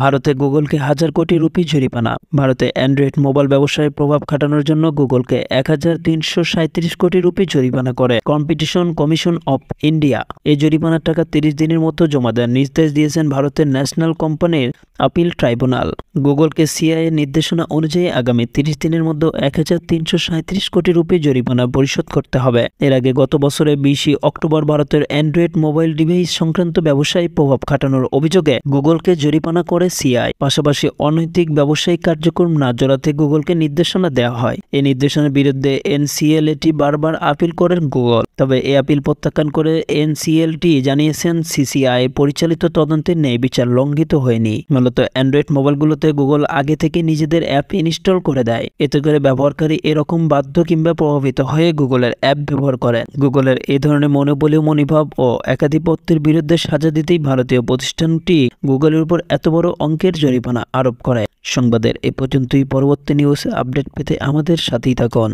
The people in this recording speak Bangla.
ভারতে গুগলকে হাজার কোটি রুপি জরিমানা ভারতে অ্যান্ড্রয়েড মোবাইল ব্যবসায় প্রভাব খাটানোর জন্য গুগলকে এক হাজার তিনশো সাঁত্রিশ কোটি রুপি জরিমানা করে কম্পিটিশন কমিশন অফ ইন্ডিয়া এই জরিমানার টাকা তিরিশ দিনের মতো জমা দেন নির্দেশ দিয়েছেন ভারতের ন্যাশনাল কোম্পানির আপিল ট্রাইব্যুনাল গুগলকে সিআইএ নির্দেশনা অনুযায়ী আগামী তিরিশ দিনের মধ্যে এক হাজার তিনশো সাঁত্রিশ কোটি রুপি জরিমানা পরিশোধ করতে হবে এর আগে গত বছরে বিশে অক্টোবর ভারতের অ্যান্ড্রয়েড মোবাইল ডিভাইস সংক্রান্ত ব্যবসায় প্রভাব খাটানোর অভিযোগে গুগলকে জরিমানা করে করে সিআই পাশাপাশি অনৈতিক ব্যবসায়িক কার্যক্রম না জড়াতে গুগলকে নির্দেশনা দেওয়া হয় এই নির্দেশনার বিরুদ্ধে এনসিএলএটি বারবার আপিল করেন গুগল তবে এ আপিল প্রত্যাখ্যান করে এনসিএলটি জানিয়েছেন সিসিআই পরিচালিত তদন্তের ন্যায় বিচার লঙ্ঘিত হয়নি মূলত অ্যান্ড্রয়েড মোবাইলগুলোতে গুগল আগে থেকে নিজেদের অ্যাপ ইনস্টল করে দেয় এতে করে ব্যবহারকারী এরকম বাধ্য কিংবা প্রভাবিত হয়ে গুগলের অ্যাপ ব্যবহার করেন গুগলের এই ধরনের মনোবলীয় মনোভাব ও একাধিপত্যের বিরুদ্ধে সাজা দিতেই ভারতীয় প্রতিষ্ঠানটি গুগলের উপর এত বড় অঙ্কের জরিমানা আরোপ করে সংবাদের এ পর্যন্তই পরবর্তী নিউজ আপডেট পেতে আমাদের সাথেই থাকুন